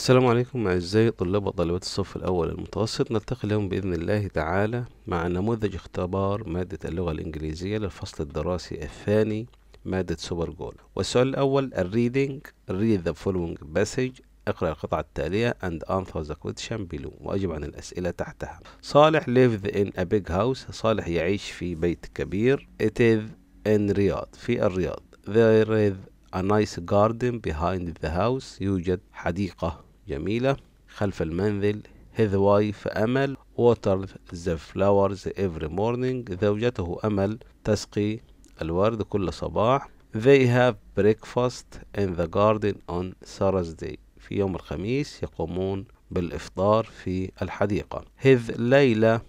السلام عليكم أعزائي طلاب وطالبات الصف الأول المتوسط نلتقي اليوم بإذن الله تعالى مع نموذج اختبار مادة اللغة الإنجليزية للفصل الدراسي الثاني مادة سوبر جول والسؤال الأول الريدنج read the following passage اقرأ القطعة التالية and answer the question below وأجب عن الأسئلة تحتها صالح lived in a big house صالح يعيش في بيت كبير it is in رياض في الرياض there is a nice garden behind the house يوجد حديقة جميلة خلف المنزل his wife أمل water the flowers every morning زوجته أمل تسقي الورد كل صباح they have breakfast in the garden on Thursday في يوم الخميس يقومون بالإفطار في الحديقة his ليلى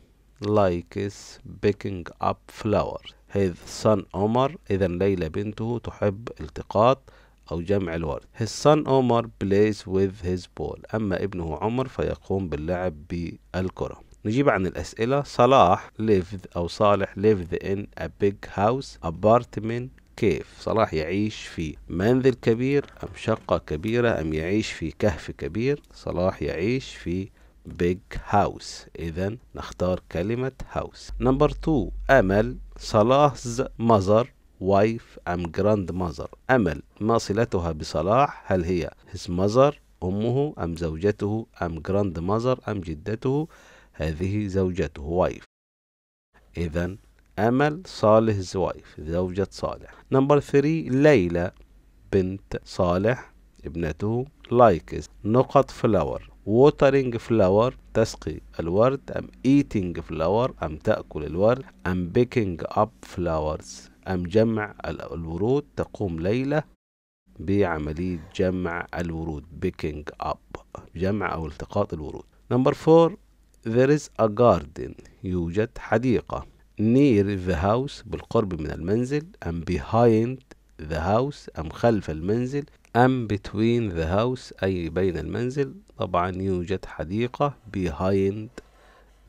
likes picking up flowers his son عمر إذا ليلى بنته تحب التقاط أو جمع الورد his son Omar plays with his ball أما ابنه عمر فيقوم باللعب بالكرة نجيب عن الأسئلة صلاح lived أو صالح lived in a big house apartment كيف صلاح يعيش في منزل كبير أم شقة كبيرة أم يعيش في كهف كبير صلاح يعيش في big house إذا نختار كلمة house نمبر 2 أمل صلاح's mother وايف أم جراند ماذر أمل ما صلتها بصلاح هل هي his mother أمه أم زوجته أم جراند ماذر أم جدته هذه زوجته وايف إذا أمل صالح زوايف زوجة صالح نمبر ثري ليلى بنت صالح ابنته لايكز نقط فلاور watering flower تسقي الورد أم eating flower أم تأكل الورد أم picking up flowers أم جمع الورود تقوم ليلى بعملية جمع الورود picking up جمع أو التقاط الورود نمبر 4 there is a garden يوجد حديقة near the house بالقرب من المنزل أم behind the house أم خلف المنزل أم between the house أي بين المنزل طبعا يوجد حديقة behind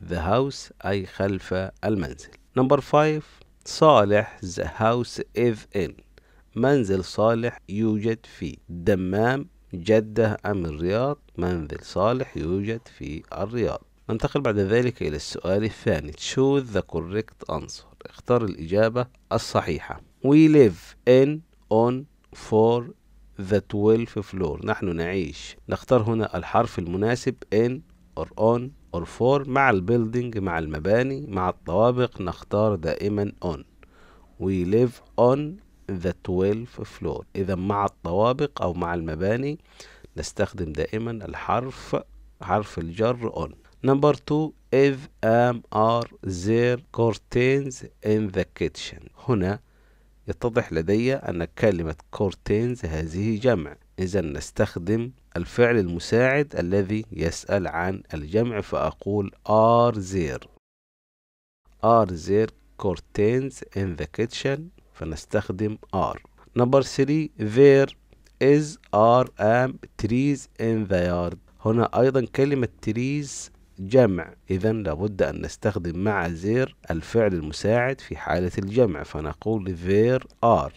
the house أي خلف المنزل نمبر 5 صالح ذا هاوس اف ان منزل صالح يوجد في دمام جدة أم الرياض منزل صالح يوجد في الرياض ننتقل بعد ذلك إلى السؤال الثاني choose the correct answer اختار الإجابة الصحيحة we live in on for the 12 floor نحن نعيش نختار هنا الحرف المناسب in or on or for مع البيلدينج مع المباني مع الطوابق نختار دائما on we live on the 12 floor إذا مع الطوابق أو مع المباني نستخدم دائما الحرف حرف الجر on number two if am are there curtains in the kitchen هنا يتضح لدي أن كلمة curtains هذه جمع إذا نستخدم الفعل المساعد الذي يسأل عن الجمع فأقول are there are there curtains in the kitchen فنستخدم are number 3 there is are am trees in the yard هنا أيضا كلمة trees جمع إذا لابد أن نستخدم مع there الفعل المساعد في حالة الجمع فنقول there are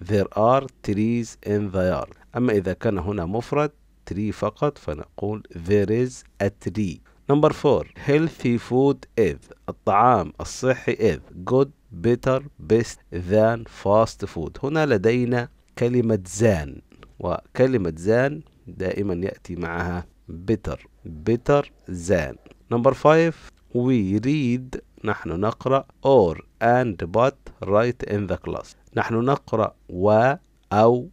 there are trees in the yard أما إذا كان هنا مفرد tree فقط فنقول there is a tree number four healthy food is الطعام الصحي is good better best than fast food هنا لدينا كلمة زان وكلمة زان دائما يأتي معها better better زان نمبر 5 we read نحن نقرأ or and but right in the class نحن نقرأ و أو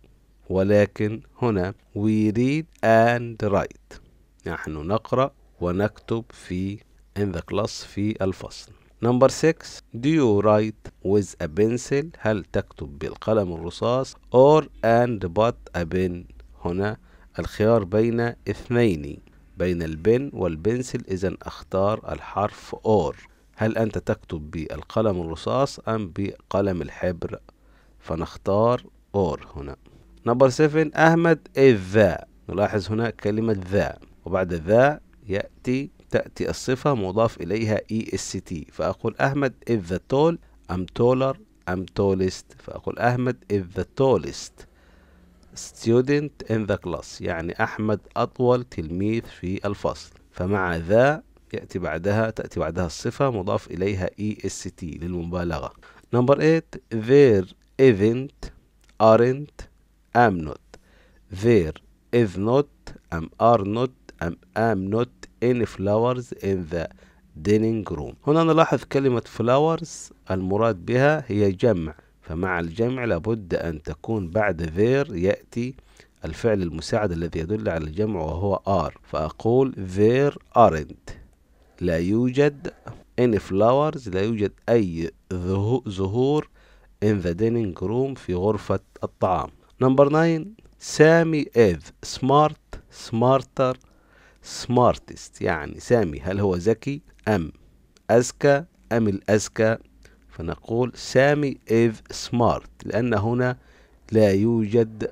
ولكن هنا we read and write نحن نقرأ ونكتب في in the class في الفصل Number 6 do you write with a pencil هل تكتب بالقلم الرصاص or and but a pen هنا الخيار بين اثنين بين البن والبنسل إذا أختار الحرف or هل أنت تكتب بالقلم الرصاص أم بقلم الحبر فنختار أور هنا نمبر 7 أحمد إيه، ذا نلاحظ هنا كلمة ذا وبعد ذا يأتي تأتي الصفة مضاف إليها إي اس تي فأقول أحمد إيه، ذا تول أم تولر أم تولست فأقول أحمد إيه، ذا تولست student in the class يعني أحمد أطول تلميذ في الفصل فمع ذا يأتي بعدها تأتي بعدها الصفة مضاف إليها est للمبالغة number 8 there isn't aren't am not there is not am are not am am not any flowers in the dining room هنا نلاحظ كلمة flowers المراد بها هي جمع فمع الجمع لابد أن تكون بعد there يأتي الفعل المساعد الذي يدل على الجمع وهو are فأقول there aren't لا يوجد any flowers لا يوجد أي زهور in the dining room في غرفة الطعام نمبر 9 سامي is smart smarter smartest يعني سامي هل هو ذكي أم أذكى أم الأذكى فنقول سامي اذ سمارت لأن هنا لا يوجد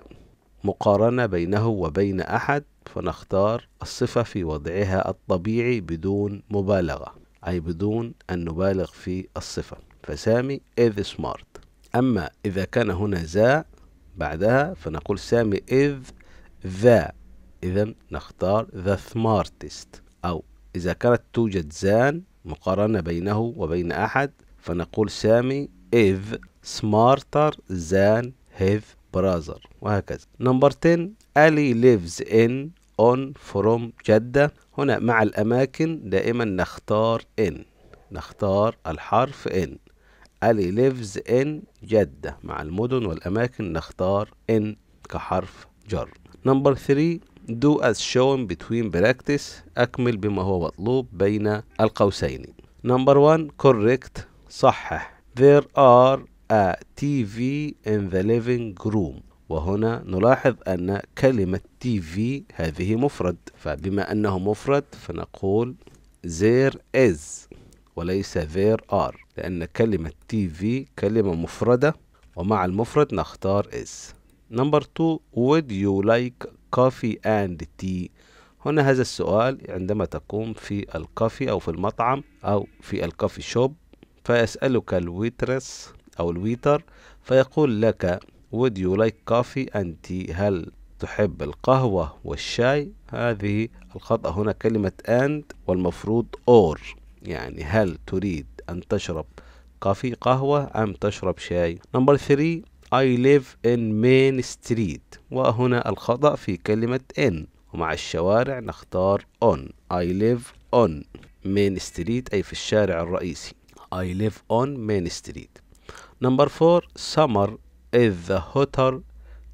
مقارنة بينه وبين أحد فنختار الصفة في وضعها الطبيعي بدون مبالغة أي بدون أن نبالغ في الصفة فسامي إذ سمارت أما إذا كان هنا ذا بعدها فنقول سامي إذ ذا إذا نختار ذا سمارتست أو إذا كانت توجد زان مقارنة بينه وبين أحد فنقول سامي إذ سمارتر زان هيف براذر وهكذا نمبر 10 ألي lives in on from جدة هنا مع الأماكن دائما نختار in نختار الحرف in Ali lives in جدة مع المدن والأماكن نختار in كحرف جر نمبر 3 do as shown between practice أكمل بما هو مطلوب بين القوسين نمبر 1 correct صحح there are a TV in the living room وهنا نلاحظ أن كلمة تي في هذه مفرد فبما أنه مفرد فنقول there is وليس there are لأن كلمة تي في كلمة مفردة ومع المفرد نختار is نمبر 2 would you like coffee and tea هنا هذا السؤال عندما تقوم في الكافي أو في المطعم أو في الكافي شوب فيسألك الويترس أو الويتر فيقول لك would you like coffee and tea هل تحب القهوة والشاي هذه الخطأ هنا كلمة and والمفروض or يعني هل تريد أن تشرب كافي قهوة أم تشرب شاي نمبر 3 I live in Main Street وهنا الخطأ في كلمة in ومع الشوارع نختار on I live on Main Street أي في الشارع الرئيسي I live on Main Street نمبر 4 Summer is the hotter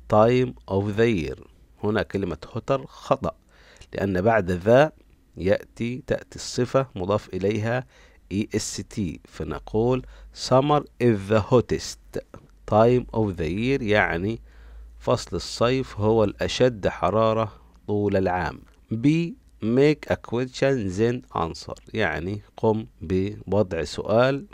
time of the year هنا كلمة hotter خطأ لأن بعد ذا يأتي تأتي الصفة مضاف إليها est فنقول summer is the hottest time of the year يعني فصل الصيف هو الأشد حرارة طول العام B make a question then answer يعني قم بوضع سؤال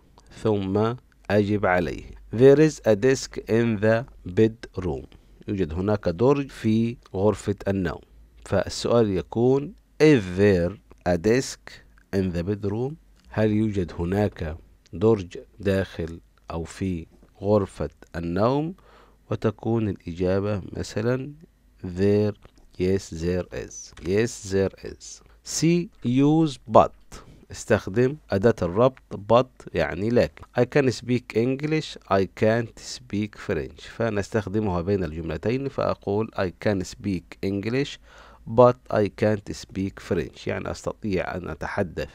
ثم أجب عليه There is a desk in the bedroom يوجد هناك درج في غرفة النوم فالسؤال يكون Is there a desk in the bedroom هل يوجد هناك درج داخل أو في غرفة النوم وتكون الإجابة مثلا there yes there is yes there is See use but استخدم أداة الربط but يعني لكن I can speak English I can't speak French فنستخدمها بين الجملتين فأقول I can speak English but I can't speak French يعني أستطيع أن أتحدث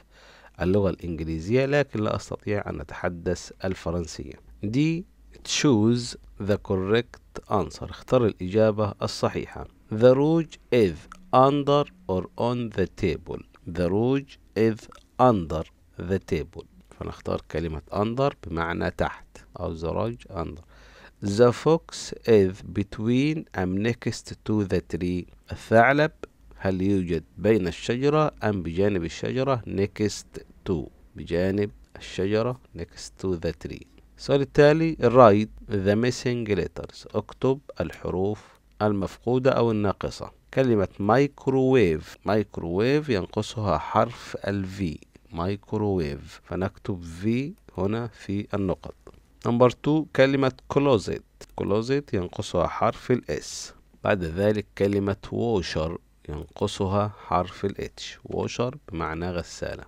اللغة الإنجليزية لكن لا أستطيع أن أتحدث الفرنسية دي choose the correct answer اختر الإجابة الصحيحة the rouge is under or on the table the rouge is under the table فنختار كلمة under بمعنى تحت أو زراج under The fox is between am next to the tree الثعلب هل يوجد بين الشجرة أم بجانب الشجرة next to بجانب الشجرة next to the tree السؤال التالي write the missing letters اكتب الحروف المفقودة أو الناقصة كلمة مايكروويف مايكروويف ينقصها حرف الفي مايكروويف فنكتب في هنا في النقط نمبر 2 كلمة كلوزيت كلوزيت ينقصها حرف الاس بعد ذلك كلمة ووشر ينقصها حرف الاتش ووشر بمعنى غسالة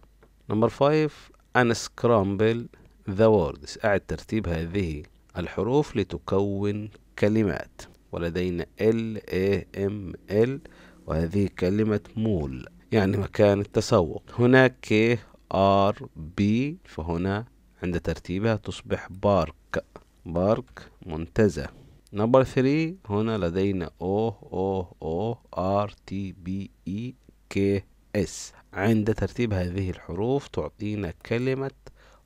نمبر 5 سكرامبل ذا ووردز أعد ترتيب هذه الحروف لتكون كلمات ولدينا ال ام ال وهذه كلمة مول يعني مكان التسوق هنا ك ار بي فهنا عند ترتيبها تصبح بارك بارك منتزه نمبر 3 هنا لدينا او او او ار تي بي اي كي اس عند ترتيب هذه الحروف تعطينا كلمة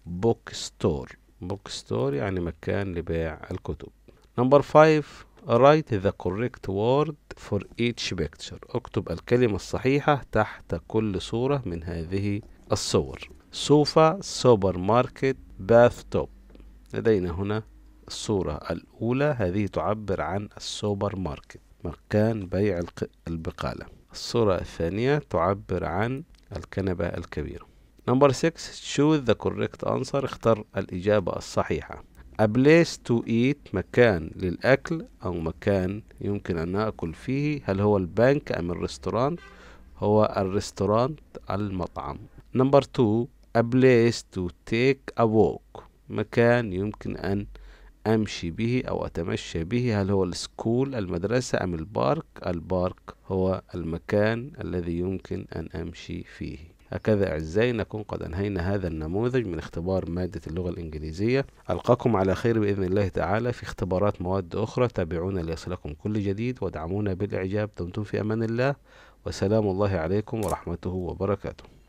بوك ستور بوك ستور يعني مكان لبيع الكتب نمبر 5 write the correct word for each picture اكتب الكلمة الصحيحة تحت كل صورة من هذه الصور سوفا سوبر ماركت باث توب لدينا هنا الصورة الأولى هذه تعبر عن السوبر ماركت مكان بيع البقالة الصورة الثانية تعبر عن الكنبة الكبيرة نمبر 6 choose the correct answer اختر الإجابة الصحيحة A place to eat مكان للأكل أو مكان يمكن أن أكل فيه هل هو البنك أم الريستورانت هو الريستورانت المطعم نمبر two A place to take a walk مكان يمكن أن أمشي به أو أتمشى به هل هو السكول المدرسة أم البارك البارك هو المكان الذي يمكن أن أمشي فيه هكذا أعزائي نكون قد أنهينا هذا النموذج من اختبار مادة اللغة الإنجليزية ألقاكم على خير بإذن الله تعالى في اختبارات مواد أخرى تابعونا ليصلكم كل جديد وادعمونا بالإعجاب دمتم في أمان الله وسلام الله عليكم ورحمته وبركاته